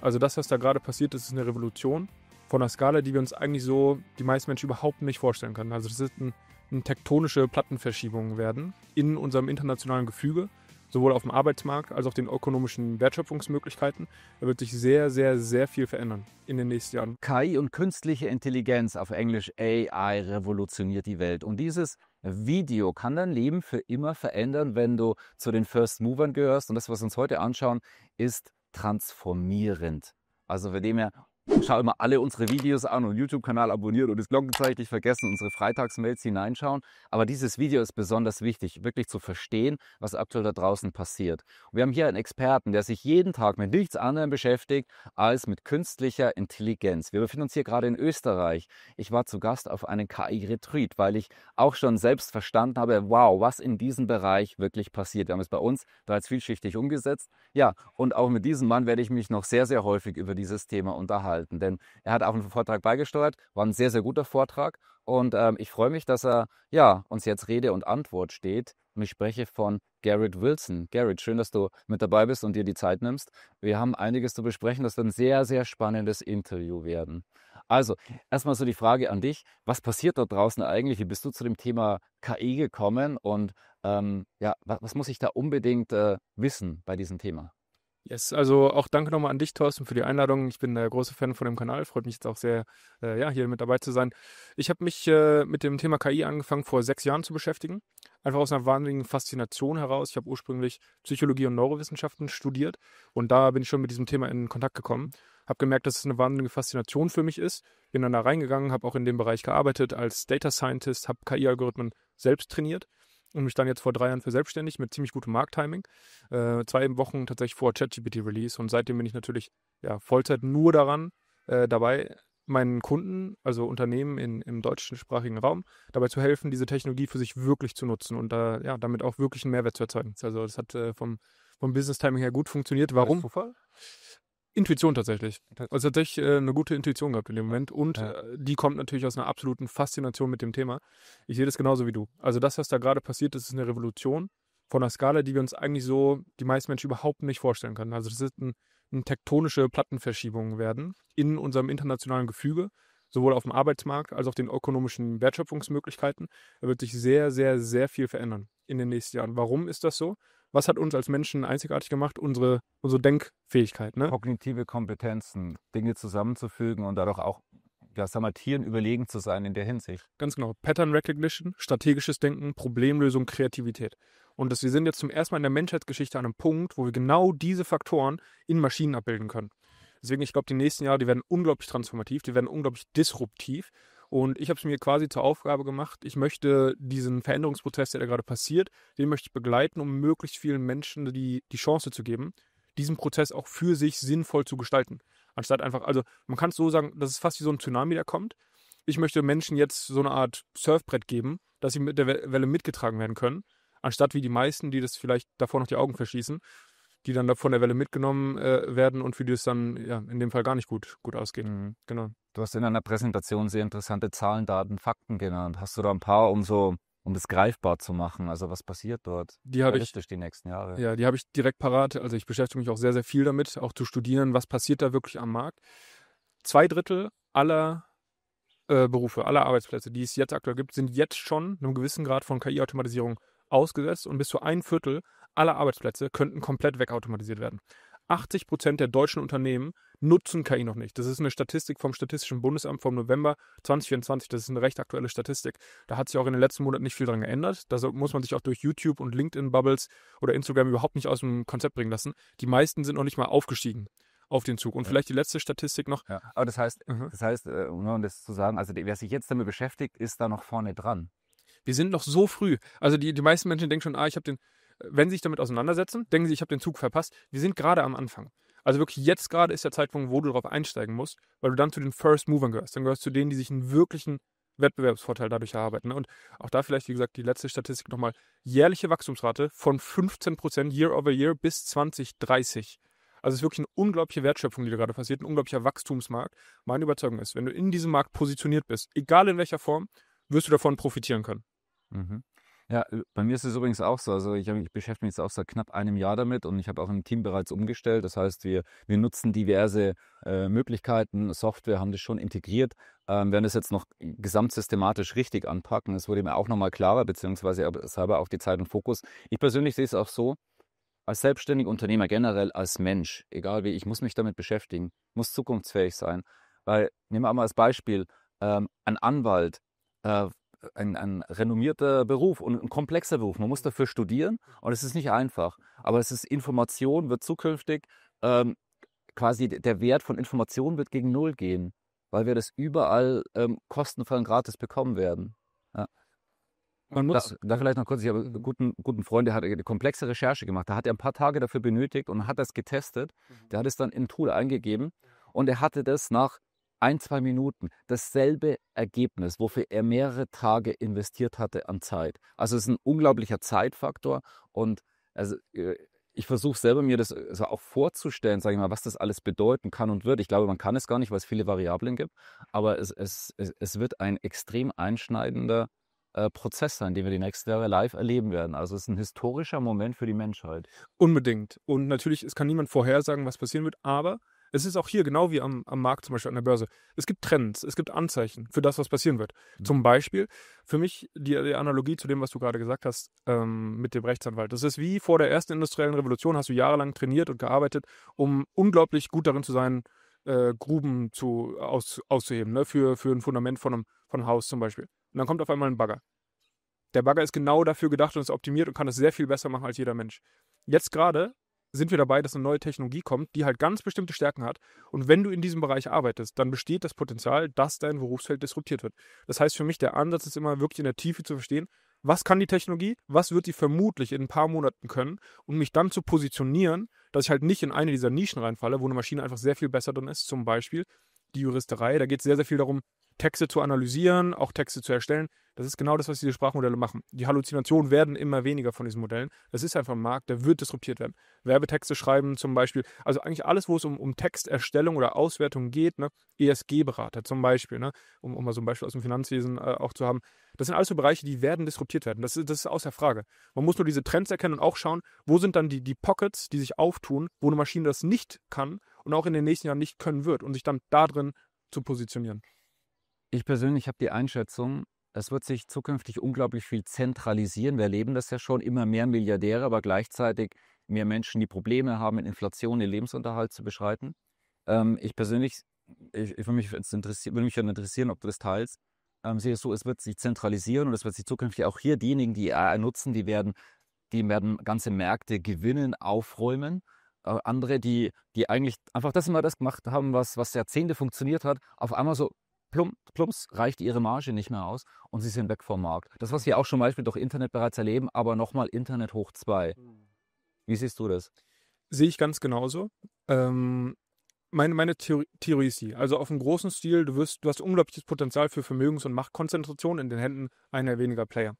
Also das, was da gerade passiert ist, ist eine Revolution von einer Skala, die wir uns eigentlich so, die meisten Menschen überhaupt nicht vorstellen können. Also das wird ein, eine tektonische Plattenverschiebung werden in unserem internationalen Gefüge, sowohl auf dem Arbeitsmarkt als auch den ökonomischen Wertschöpfungsmöglichkeiten. Da wird sich sehr, sehr, sehr viel verändern in den nächsten Jahren. KI und künstliche Intelligenz, auf Englisch AI, revolutioniert die Welt. Und dieses Video kann dein Leben für immer verändern, wenn du zu den First Movern gehörst. Und das, was wir uns heute anschauen, ist transformierend. Also von dem her, Schau immer alle unsere Videos an und YouTube-Kanal abonniert und das Glockenzeichen nicht vergessen, unsere Freitagsmails hineinschauen. Aber dieses Video ist besonders wichtig, wirklich zu verstehen, was aktuell da draußen passiert. Und wir haben hier einen Experten, der sich jeden Tag mit nichts anderem beschäftigt als mit künstlicher Intelligenz. Wir befinden uns hier gerade in Österreich. Ich war zu Gast auf einem KI-Retreat, weil ich auch schon selbst verstanden habe, wow, was in diesem Bereich wirklich passiert. Wir haben es bei uns bereits vielschichtig umgesetzt. Ja, und auch mit diesem Mann werde ich mich noch sehr, sehr häufig über dieses Thema unterhalten gehalten, denn er hat auch einen Vortrag beigesteuert, war ein sehr, sehr guter Vortrag und ähm, ich freue mich, dass er ja, uns jetzt Rede und Antwort steht. Und ich spreche von Garrett Wilson. Garrett, schön, dass du mit dabei bist und dir die Zeit nimmst. Wir haben einiges zu besprechen. Das wird ein sehr, sehr spannendes Interview werden. Also, erstmal so die Frage an dich. Was passiert dort draußen eigentlich? Wie bist du zu dem Thema KI gekommen? Und ähm, ja, was, was, muss ich da unbedingt äh, wissen bei diesem Thema? Yes, also auch danke nochmal an dich, Thorsten, für die Einladung. Ich bin der große Fan von dem Kanal, freut mich jetzt auch sehr, äh, ja, hier mit dabei zu sein. Ich habe mich äh, mit dem Thema KI angefangen, vor sechs Jahren zu beschäftigen. Einfach aus einer wahnsinnigen Faszination heraus. Ich habe ursprünglich Psychologie und Neurowissenschaften studiert und da bin ich schon mit diesem Thema in Kontakt gekommen. Habe gemerkt, dass es eine wahnsinnige Faszination für mich ist. Bin dann da reingegangen, habe auch in dem Bereich gearbeitet als Data Scientist, habe KI-Algorithmen selbst trainiert und mich dann jetzt vor drei Jahren für selbstständig mit ziemlich gutem Markttiming. Äh, zwei Wochen tatsächlich vor ChatGPT-Release und seitdem bin ich natürlich ja, Vollzeit nur daran äh, dabei, meinen Kunden, also Unternehmen in, im deutschsprachigen Raum, dabei zu helfen, diese Technologie für sich wirklich zu nutzen und da, ja, damit auch wirklich einen Mehrwert zu erzeugen. Also das hat äh, vom, vom Business-Timing her gut funktioniert. Warum? Zufall? Intuition tatsächlich. Also tatsächlich äh, eine gute Intuition gehabt in dem Moment. Und ja. äh, die kommt natürlich aus einer absoluten Faszination mit dem Thema. Ich sehe das genauso wie du. Also das, was da gerade passiert, das ist eine Revolution von einer Skala, die wir uns eigentlich so, die meisten Menschen überhaupt nicht vorstellen können. Also das wird ein, eine tektonische Plattenverschiebung werden in unserem internationalen Gefüge, sowohl auf dem Arbeitsmarkt als auch den ökonomischen Wertschöpfungsmöglichkeiten. Da wird sich sehr, sehr, sehr viel verändern in den nächsten Jahren. Warum ist das so? was hat uns als Menschen einzigartig gemacht? Unsere, unsere Denkfähigkeit. Ne? Kognitive Kompetenzen, Dinge zusammenzufügen und dadurch auch ja, sagen wir, Tieren überlegen zu sein in der Hinsicht. Ganz genau. Pattern Recognition, strategisches Denken, Problemlösung, Kreativität. Und dass wir sind jetzt zum ersten Mal in der Menschheitsgeschichte an einem Punkt, wo wir genau diese Faktoren in Maschinen abbilden können. Deswegen, ich glaube, die nächsten Jahre, die werden unglaublich transformativ, die werden unglaublich disruptiv. Und ich habe es mir quasi zur Aufgabe gemacht, ich möchte diesen Veränderungsprozess, der da gerade passiert, den möchte ich begleiten, um möglichst vielen Menschen die, die Chance zu geben, diesen Prozess auch für sich sinnvoll zu gestalten. Anstatt einfach, also man kann es so sagen, das ist fast wie so ein Tsunami, der kommt. Ich möchte Menschen jetzt so eine Art Surfbrett geben, dass sie mit der Welle mitgetragen werden können, anstatt wie die meisten, die das vielleicht davor noch die Augen verschließen, die dann von der Welle mitgenommen äh, werden und für die es dann ja, in dem Fall gar nicht gut, gut ausgeht. Mhm. Genau. Du hast in einer Präsentation sehr interessante Zahlen, Daten, Fakten genannt. Hast du da ein paar, um so um das greifbar zu machen. Also was passiert dort? Die habe ich die nächsten Jahre. Ja, die habe ich direkt parat. Also ich beschäftige mich auch sehr, sehr viel damit, auch zu studieren, was passiert da wirklich am Markt. Zwei Drittel aller äh, Berufe, aller Arbeitsplätze, die es jetzt aktuell gibt, sind jetzt schon einem gewissen Grad von KI-Automatisierung ausgesetzt und bis zu ein Viertel alle Arbeitsplätze könnten komplett wegautomatisiert werden. 80 Prozent der deutschen Unternehmen nutzen KI noch nicht. Das ist eine Statistik vom Statistischen Bundesamt vom November 2024. Das ist eine recht aktuelle Statistik. Da hat sich auch in den letzten Monaten nicht viel dran geändert. Da muss man sich auch durch YouTube und LinkedIn-Bubbles oder Instagram überhaupt nicht aus dem Konzept bringen lassen. Die meisten sind noch nicht mal aufgestiegen auf den Zug. Und vielleicht die letzte Statistik noch. Ja, aber das heißt, mhm. das heißt, äh, um das zu sagen, also wer sich jetzt damit beschäftigt, ist da noch vorne dran. Wir sind noch so früh. Also die, die meisten Menschen denken schon, ah, ich habe den wenn Sie sich damit auseinandersetzen, denken Sie, ich habe den Zug verpasst. Wir sind gerade am Anfang. Also wirklich jetzt gerade ist der Zeitpunkt, wo du darauf einsteigen musst, weil du dann zu den First Movern gehörst. Dann gehörst du zu denen, die sich einen wirklichen Wettbewerbsvorteil dadurch erarbeiten. Ne? Und auch da vielleicht, wie gesagt, die letzte Statistik nochmal. Jährliche Wachstumsrate von 15% year over year bis 2030. Also es ist wirklich eine unglaubliche Wertschöpfung, die da gerade passiert, ein unglaublicher Wachstumsmarkt. Meine Überzeugung ist, wenn du in diesem Markt positioniert bist, egal in welcher Form, wirst du davon profitieren können. Mhm. Ja, äh, bei mir ist es übrigens auch so. Also ich, hab, ich beschäftige mich jetzt auch seit knapp einem Jahr damit und ich habe auch im Team bereits umgestellt. Das heißt, wir, wir nutzen diverse äh, Möglichkeiten, Software haben das schon integriert, ähm, werden das jetzt noch gesamtsystematisch richtig anpacken. Es wurde mir auch nochmal klarer, beziehungsweise selber auch die Zeit und Fokus. Ich persönlich sehe es auch so, als selbstständiger Unternehmer generell, als Mensch, egal wie, ich muss mich damit beschäftigen, muss zukunftsfähig sein. Weil, nehmen wir mal als Beispiel, ähm, ein Anwalt, äh, ein, ein renommierter Beruf und ein komplexer Beruf. Man muss dafür studieren und es ist nicht einfach. Aber es ist Information, wird zukünftig ähm, quasi der Wert von Information wird gegen Null gehen, weil wir das überall ähm, kostenfrei und gratis bekommen werden. Ja. Man muss da, da, vielleicht noch kurz, ich habe einen guten, guten Freund, der hat eine komplexe Recherche gemacht. Da hat er ein paar Tage dafür benötigt und hat das getestet. Mhm. Der hat es dann in ein Tool eingegeben und er hatte das nach ein, zwei Minuten dasselbe Ergebnis, wofür er mehrere Tage investiert hatte an Zeit. Also es ist ein unglaublicher Zeitfaktor und also äh, ich versuche selber mir das also auch vorzustellen, sage ich mal, was das alles bedeuten kann und wird. Ich glaube, man kann es gar nicht, weil es viele Variablen gibt, aber es, es, es wird ein extrem einschneidender äh, Prozess sein, den wir die nächste Jahre live erleben werden. Also es ist ein historischer Moment für die Menschheit. Unbedingt. Und natürlich, es kann niemand vorhersagen, was passieren wird, aber es ist auch hier genau wie am, am Markt, zum Beispiel an der Börse. Es gibt Trends, es gibt Anzeichen für das, was passieren wird. Mhm. Zum Beispiel, für mich die, die, Analogie zu dem, was du gerade gesagt hast, ähm, mit dem Rechtsanwalt. Das ist wie vor der ersten industriellen Revolution hast du jahrelang trainiert und gearbeitet, um unglaublich gut darin zu sein, äh, Gruben zu, aus, auszuheben, ne? für, für ein Fundament von einem, von einem Haus zum Beispiel. Und dann kommt auf einmal ein Bagger. Der Bagger ist genau dafür gedacht und ist optimiert und kann das sehr viel besser machen als jeder Mensch. Jetzt gerade sind wir dabei, dass eine neue Technologie kommt, die halt ganz bestimmte Stärken hat. Und wenn du in diesem Bereich arbeitest, dann besteht das Potenzial, dass dein Berufsfeld disruptiert wird. Das heißt für mich, der Ansatz ist immer wirklich in der Tiefe zu verstehen, was kann die Technologie, was wird sie vermutlich in ein paar Monaten können und mich dann zu positionieren, dass ich halt nicht in eine dieser Nischen reinfalle, wo eine Maschine einfach sehr viel besser drin ist, zum Beispiel die Juristerei. Da geht es sehr, sehr viel darum, Texte zu analysieren, auch Texte zu erstellen. Das ist genau das, was diese Sprachmodelle machen. Die Halluzinationen werden immer weniger von diesen Modellen. Das ist einfach ein Markt, der wird disruptiert werden. Werbetexte schreiben zum Beispiel, also eigentlich alles, wo es um, um Texterstellung oder Auswertung geht, ne? ESG-Berater zum Beispiel, ne? um, um, mal so ein Beispiel aus dem Finanzwesen äh, auch zu haben. Das sind alles so Bereiche, die werden disruptiert werden. Das, das ist außer Frage. Man muss nur diese Trends erkennen und auch schauen, wo sind dann die, die Pockets, die sich auftun, wo eine Maschine das nicht kann und auch in den nächsten Jahren nicht können wird und sich dann darin zu positionieren. Ich persönlich habe die Einschätzung, es wird sich zukünftig unglaublich viel zentralisieren. Wir erleben das ja schon, immer mehr Milliardäre, aber gleichzeitig mehr Menschen, die Probleme haben, mit Inflation den Lebensunterhalt zu beschreiten. Ähm, ich persönlich, ich, ich würde mich, würde mich interessieren, ob du das teilst. Ähm, sehe es so, es wird sich zentralisieren und es wird sich zukünftig auch hier diejenigen, die AI nutzen, die werden, die werden ganze Märkte gewinnen, aufräumen. Äh, andere, die, die eigentlich einfach das immer das gemacht haben, was, was Jahrzehnte funktioniert hat, auf einmal so plump, plumps reicht ihre Marge nicht mehr aus und sie sind weg vom Markt. Das, was wir auch zum Beispiel durch Internet bereits erleben, aber nochmal Internet hoch zwei. Wie siehst du das? Sehe ich ganz genauso. Ähm, meine, meine Theorie, ist die, also auf einem großen Stil, du, wirst, du hast unglaubliches Potenzial für Vermögens- und Machtkonzentration in den Händen einer weniger Player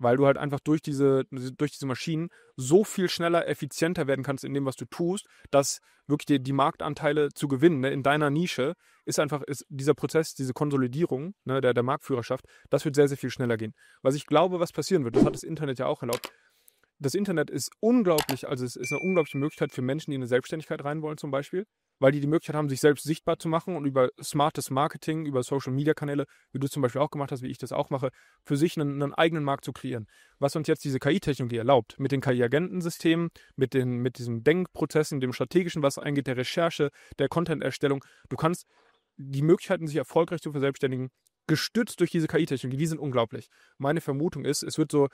weil du halt einfach durch diese, durch diese Maschinen so viel schneller, effizienter werden kannst in dem, was du tust, dass wirklich die, die Marktanteile zu gewinnen ne, in deiner Nische ist einfach ist dieser Prozess, diese Konsolidierung ne, der, der Marktführerschaft, das wird sehr, sehr viel schneller gehen. Was ich glaube, was passieren wird, das hat das Internet ja auch erlaubt, das Internet ist unglaublich, also es ist eine unglaubliche Möglichkeit für Menschen, die in eine Selbstständigkeit rein wollen zum Beispiel, weil die die Möglichkeit haben, sich selbst sichtbar zu machen und über smartes Marketing, über Social-Media-Kanäle, wie du zum Beispiel auch gemacht hast, wie ich das auch mache, für sich einen, einen eigenen Markt zu kreieren. Was uns jetzt diese KI-Technologie erlaubt, mit den KI-Agentensystemen, mit, mit diesen Denkprozessen, dem strategischen, was eingeht, der Recherche, der Content-Erstellung, du kannst die Möglichkeiten, sich erfolgreich zu verselbstständigen, gestützt durch diese KI-Technologie, die sind unglaublich. Meine Vermutung ist, es wird so,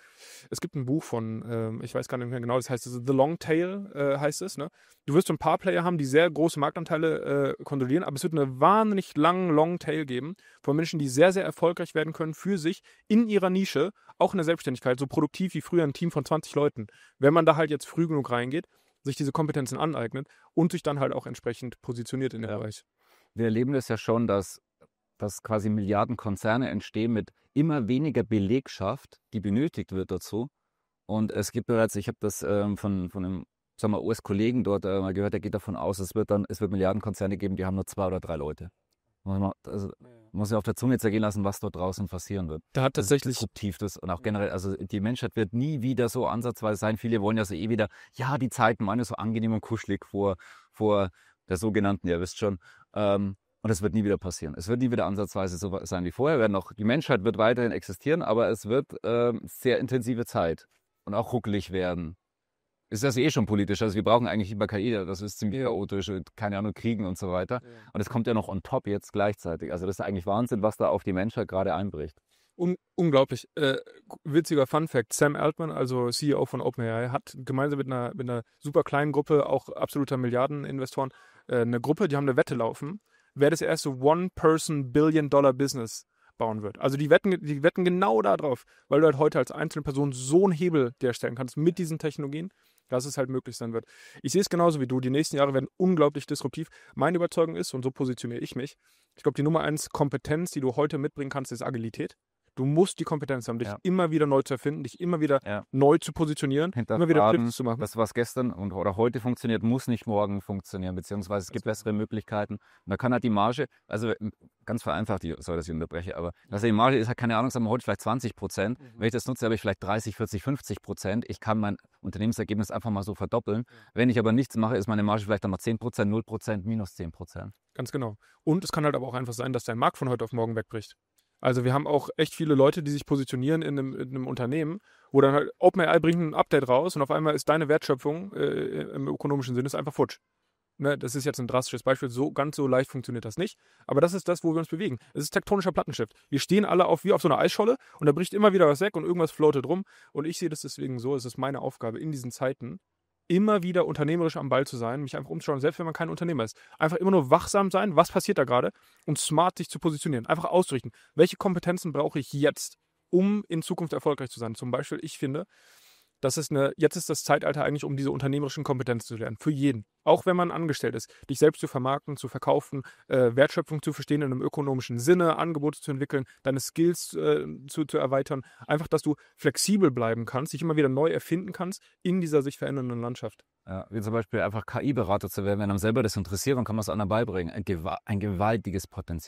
es gibt ein Buch von, ähm, ich weiß gar nicht mehr genau, das heißt The Long Tail äh, heißt es. Ne? Du wirst so ein paar Player haben, die sehr große Marktanteile äh, kontrollieren, aber es wird eine wahnsinnig langen Long Tail geben von Menschen, die sehr, sehr erfolgreich werden können für sich in ihrer Nische, auch in der Selbstständigkeit, so produktiv wie früher ein Team von 20 Leuten. Wenn man da halt jetzt früh genug reingeht, sich diese Kompetenzen aneignet und sich dann halt auch entsprechend positioniert in dem ja. Bereich. Wir erleben das ja schon, dass dass quasi Milliardenkonzerne entstehen mit immer weniger Belegschaft, die benötigt wird dazu. Und es gibt bereits, ich habe das ähm, von, von einem sagen wir, US-Kollegen dort äh, mal gehört, der geht davon aus, es wird dann, es wird Milliardenkonzerne geben, die haben nur zwei oder drei Leute. Muss man, also, muss man auf der Zunge zergehen lassen, was dort draußen passieren wird. Da hat tatsächlich. Das ist das und auch generell, also die Menschheit wird nie wieder so ansatzweise sein. Viele wollen ja so eh wieder, ja, die Zeiten waren ja so angenehm und kuschelig vor, vor der sogenannten, ihr wisst schon, ähm, und es wird nie wieder passieren. Es wird nie wieder ansatzweise so sein wie vorher. Werden auch, die Menschheit wird weiterhin existieren, aber es wird äh, sehr intensive Zeit und auch ruckelig werden. Ist das eh schon politisch? Also wir brauchen eigentlich über Qaida, das ist ziemlich chaotisch, keine Ahnung, Kriegen und so weiter. Ja. Und es kommt ja noch on top jetzt gleichzeitig. Also das ist eigentlich Wahnsinn, was da auf die Menschheit gerade einbricht. Un unglaublich. Äh, witziger Fun Fact: Sam Altman, also CEO von OpenAI, hat gemeinsam mit einer, mit einer super kleinen Gruppe, auch absoluter Milliardeninvestoren, äh, eine Gruppe, die haben eine Wette laufen wer das erste One-Person-Billion-Dollar-Business bauen wird. Also die wetten, die wetten genau darauf, weil du halt heute als einzelne Person so einen Hebel herstellen kannst mit diesen Technologien, dass es halt möglich sein wird. Ich sehe es genauso wie du. Die nächsten Jahre werden unglaublich disruptiv. Meine Überzeugung ist, und so positioniere ich mich, ich glaube, die Nummer eins Kompetenz, die du heute mitbringen kannst, ist Agilität. Du musst die Kompetenz haben, dich ja. immer wieder neu zu erfinden, dich immer wieder ja. neu zu positionieren, immer wieder Tipps zu machen. Das, was gestern und, oder heute funktioniert, muss nicht morgen funktionieren, beziehungsweise es das gibt bessere Möglichkeiten. Und da kann halt die Marge, also ähm, ganz vereinfacht, ich, sorry, dass ich unterbreche, aber also die Marge ist halt, keine Ahnung, sagen wir heute vielleicht 20 Prozent. Mhm. Wenn ich das nutze, habe ich vielleicht 30, 40, 50 Prozent. Ich kann mein Unternehmensergebnis einfach mal so verdoppeln. Mhm. Wenn ich aber nichts mache, ist meine Marge vielleicht einmal 10 Prozent, 0 Prozent, minus 10 Prozent. Ganz genau. Und es kann halt aber auch einfach sein, dass dein Markt von heute auf morgen wegbricht. Also wir haben auch echt viele Leute, die sich positionieren in einem, in einem Unternehmen, wo dann halt OpenAI bringt ein Update raus und auf einmal ist deine Wertschöpfung äh, im ökonomischen Sinne einfach futsch. Ne, das ist jetzt ein drastisches Beispiel, so ganz so leicht funktioniert das nicht. Aber das ist das, wo wir uns bewegen. Es ist tektonischer Plattenschiff. Wir stehen alle auf wie auf so einer Eisscholle und da bricht immer wieder was weg und irgendwas floatet rum. Und ich sehe das deswegen so, es ist meine Aufgabe in diesen Zeiten, immer wieder unternehmerisch am Ball zu sein, mich einfach umzuschauen, selbst wenn man kein Unternehmer ist. Einfach immer nur wachsam sein, was passiert da gerade und smart sich zu positionieren. Einfach auszurichten, welche Kompetenzen brauche ich jetzt, um in Zukunft erfolgreich zu sein. Zum Beispiel, ich finde, das ist eine, jetzt ist das Zeitalter eigentlich, um diese unternehmerischen Kompetenzen zu lernen. Für jeden. Auch wenn man angestellt ist. Dich selbst zu vermarkten, zu verkaufen, äh, Wertschöpfung zu verstehen in einem ökonomischen Sinne, Angebote zu entwickeln, deine Skills äh, zu, zu erweitern. Einfach, dass du flexibel bleiben kannst, dich immer wieder neu erfinden kannst in dieser sich verändernden Landschaft. Ja, wie zum Beispiel einfach KI-Berater zu werden, wenn einem selber das interessiert und kann man es anderen beibringen. Ein, gewa ein gewaltiges Potenzial.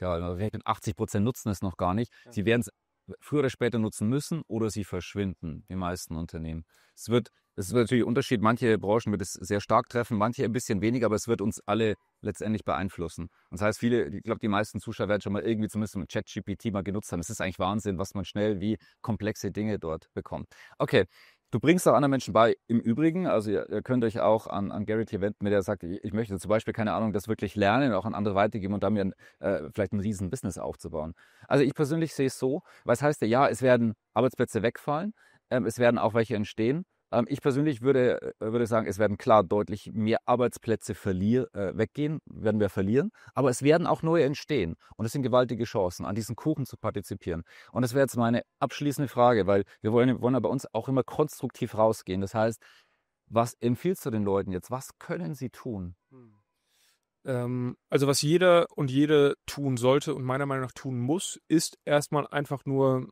80 Prozent nutzen es noch gar nicht. Sie werden es früher oder später nutzen müssen oder sie verschwinden, die meisten Unternehmen. Es wird, es wird natürlich ein Unterschied, manche Branchen wird es sehr stark treffen, manche ein bisschen weniger, aber es wird uns alle letztendlich beeinflussen. Und das heißt, viele, ich glaube, die meisten Zuschauer werden schon mal irgendwie zumindest mit ChatGPT mal genutzt haben. Es ist eigentlich Wahnsinn, was man schnell wie komplexe Dinge dort bekommt. Okay, Du bringst auch anderen Menschen bei, im Übrigen. Also ihr, ihr könnt euch auch an, an hier wenden, wenn der sagt, ich, ich, möchte zum Beispiel, keine Ahnung, das wirklich lernen, und auch an andere weitergeben und damit äh, vielleicht ein riesen Business aufzubauen. Also ich persönlich sehe es so, weil es heißt ja, ja, es werden Arbeitsplätze wegfallen, ähm, es werden auch welche entstehen. Ähm, ich persönlich würde, äh, würde sagen, es werden klar deutlich mehr Arbeitsplätze äh, weggehen, werden wir verlieren, aber es werden auch neue entstehen. Und es sind gewaltige Chancen, an diesem Kuchen zu partizipieren. Und das wäre jetzt meine abschließende Frage, weil wir wollen, wollen ja bei uns auch immer konstruktiv rausgehen. Das heißt, was empfiehlst du den Leuten jetzt? Was können sie tun? Hm. Ähm, also was jeder und jede tun sollte und meiner Meinung nach tun muss, ist erstmal einfach nur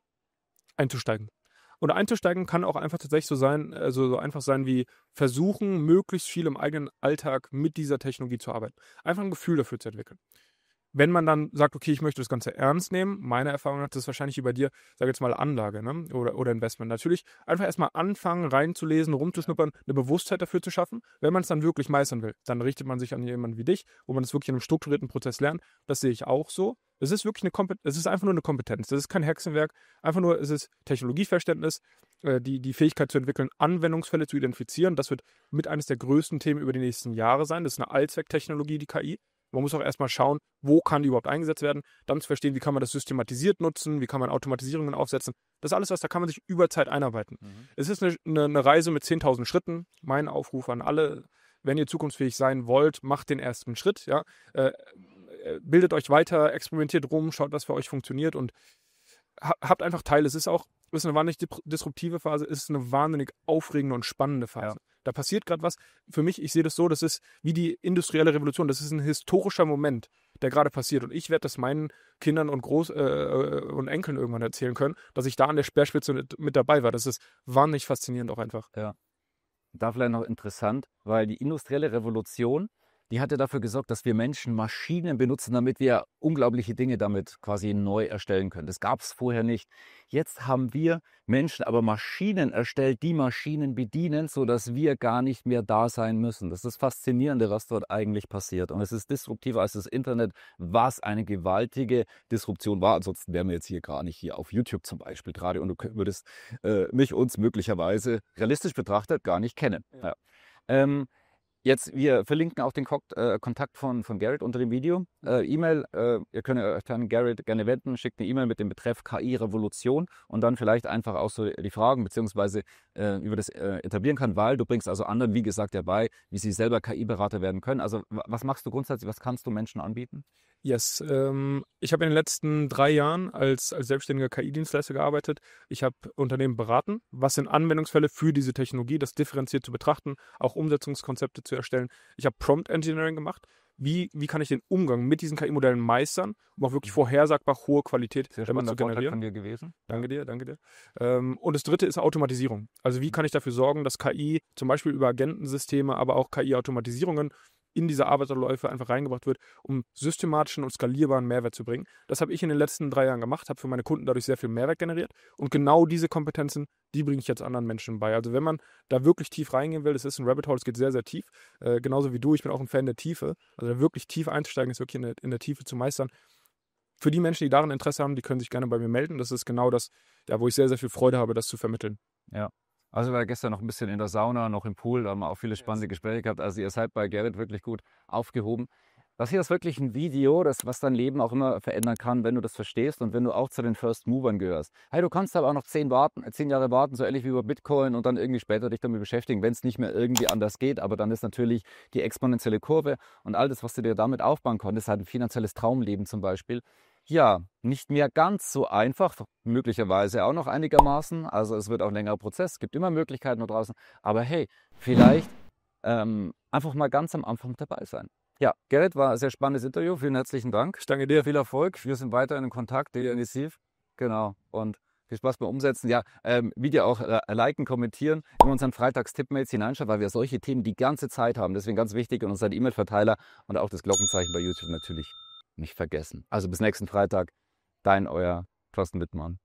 einzusteigen und einzusteigen kann auch einfach tatsächlich so sein, also so einfach sein wie versuchen, möglichst viel im eigenen Alltag mit dieser Technologie zu arbeiten. Einfach ein Gefühl dafür zu entwickeln wenn man dann sagt, okay, ich möchte das Ganze ernst nehmen, meine Erfahrung nach, das ist wahrscheinlich über dir, sage jetzt mal Anlage ne? oder, oder Investment. Natürlich einfach erstmal anfangen, reinzulesen, rumzuschnuppern, eine Bewusstheit dafür zu schaffen. Wenn man es dann wirklich meistern will, dann richtet man sich an jemanden wie dich, wo man es wirklich in einem strukturierten Prozess lernt. Das sehe ich auch so. Es ist wirklich eine Kompetenz, es ist einfach nur eine Kompetenz. Das ist kein Hexenwerk. Einfach nur, es ist Technologieverständnis, äh, die, die Fähigkeit zu entwickeln, Anwendungsfälle zu identifizieren. Das wird mit eines der größten Themen über die nächsten Jahre sein. Das ist eine Allzwecktechnologie, die KI. Man muss auch erstmal schauen, wo kann die überhaupt eingesetzt werden, dann zu verstehen, wie kann man das systematisiert nutzen, wie kann man Automatisierungen aufsetzen. Das ist alles, was da kann man sich über Zeit einarbeiten. Mhm. Es ist eine, eine, eine Reise mit 10.000 Schritten. Mein Aufruf an alle, wenn ihr zukunftsfähig sein wollt, macht den ersten Schritt. Ja? Äh, äh, bildet euch weiter, experimentiert rum, schaut, was für euch funktioniert und habt einfach teil. Es ist auch, ist eine wahnsinnig disruptive Phase, es ist eine wahnsinnig aufregende und spannende Phase. Ja. Da passiert gerade was. Für mich, ich sehe das so, das ist wie die industrielle Revolution. Das ist ein historischer Moment, der gerade passiert. Und ich werde das meinen Kindern und Groß äh, äh, und Enkeln irgendwann erzählen können, dass ich da an der Speerspitze mit, mit dabei war. Das ist wahnsinnig faszinierend auch einfach. Ja. Da vielleicht noch interessant, weil die industrielle Revolution die hat ja dafür gesorgt, dass wir Menschen Maschinen benutzen, damit wir unglaubliche Dinge damit quasi neu erstellen können. Das gab es vorher nicht. Jetzt haben wir Menschen aber Maschinen erstellt, die Maschinen bedienen, sodass wir gar nicht mehr da sein müssen. Das ist das Faszinierende, was dort eigentlich passiert. Und es ist disruptiver als das Internet, was eine gewaltige Disruption war. Ansonsten wären wir jetzt hier gar nicht hier auf YouTube zum Beispiel gerade und du würdest äh, mich uns möglicherweise realistisch betrachtet gar nicht kennen. Ja. Ähm, Jetzt, wir verlinken auch den äh, Kontakt von, von Garrett unter dem Video. Mhm. Äh, E-Mail, äh, ihr könnt euch an Garrett gerne wenden, schickt eine E-Mail mit dem Betreff KI-Revolution und dann vielleicht einfach auch so die Fragen beziehungsweise über äh, das äh, etablieren kann, weil du bringst also anderen, wie gesagt, dabei, wie sie selber KI-Berater werden können. Also was machst du grundsätzlich, was kannst du Menschen anbieten? Yes. Ähm, ich habe in den letzten drei Jahren als, als selbstständiger KI-Dienstleister gearbeitet. Ich habe Unternehmen beraten, was sind Anwendungsfälle für diese Technologie, das differenziert zu betrachten, auch Umsetzungskonzepte zu erstellen. Ich habe Prompt Engineering gemacht. Wie, wie kann ich den Umgang mit diesen KI-Modellen meistern, um auch wirklich mhm. vorhersagbar hohe Qualität Sehr spannender zu generieren? Vortrag von dir gewesen. Danke dir, danke dir. Ähm, und das dritte ist Automatisierung. Also wie mhm. kann ich dafür sorgen, dass KI zum Beispiel über Agentensysteme, aber auch KI-Automatisierungen in diese Arbeitsabläufe einfach reingebracht wird, um systematischen und skalierbaren Mehrwert zu bringen. Das habe ich in den letzten drei Jahren gemacht, habe für meine Kunden dadurch sehr viel Mehrwert generiert und genau diese Kompetenzen, die bringe ich jetzt anderen Menschen bei. Also wenn man da wirklich tief reingehen will, es ist ein Rabbit Hole, es geht sehr, sehr tief, äh, genauso wie du, ich bin auch ein Fan der Tiefe, also wirklich tief einzusteigen, ist wirklich in der, in der Tiefe zu meistern für die Menschen, die daran Interesse haben, die können sich gerne bei mir melden. Das ist genau das, ja, wo ich sehr, sehr viel Freude habe, das zu vermitteln. Ja, also war gestern noch ein bisschen in der Sauna, noch im Pool, da haben wir auch viele spannende Gespräche gehabt. Also ihr seid bei Gerrit wirklich gut aufgehoben. Das hier ist wirklich ein Video, das, was dein Leben auch immer verändern kann, wenn du das verstehst und wenn du auch zu den First Movern gehörst. Hey, du kannst aber halt auch noch zehn, warten, äh, zehn Jahre warten, so ehrlich wie über Bitcoin und dann irgendwie später dich damit beschäftigen, wenn es nicht mehr irgendwie anders geht. Aber dann ist natürlich die exponentielle Kurve und all das, was du dir damit aufbauen konntest, halt ein finanzielles Traumleben zum Beispiel ja, nicht mehr ganz so einfach, möglicherweise auch noch einigermaßen. Also es wird auch ein längerer Prozess, es gibt immer Möglichkeiten da draußen. Aber hey, vielleicht ähm, einfach mal ganz am Anfang dabei sein. Ja, Gerrit, war ein sehr spannendes Interview. Vielen herzlichen Dank. Ich danke dir, viel Erfolg. Wir sind weiter in Kontakt, intensiv. Genau. Und viel Spaß beim Umsetzen. Ja, ähm, Video auch äh, liken, kommentieren, in unseren Freitags-Tippmails hineinschauen, weil wir solche Themen die ganze Zeit haben. Deswegen ganz wichtig in unseren E-Mail-Verteiler und auch das Glockenzeichen bei YouTube natürlich nicht vergessen. Also bis nächsten Freitag, dein euer Thorsten Wittmann.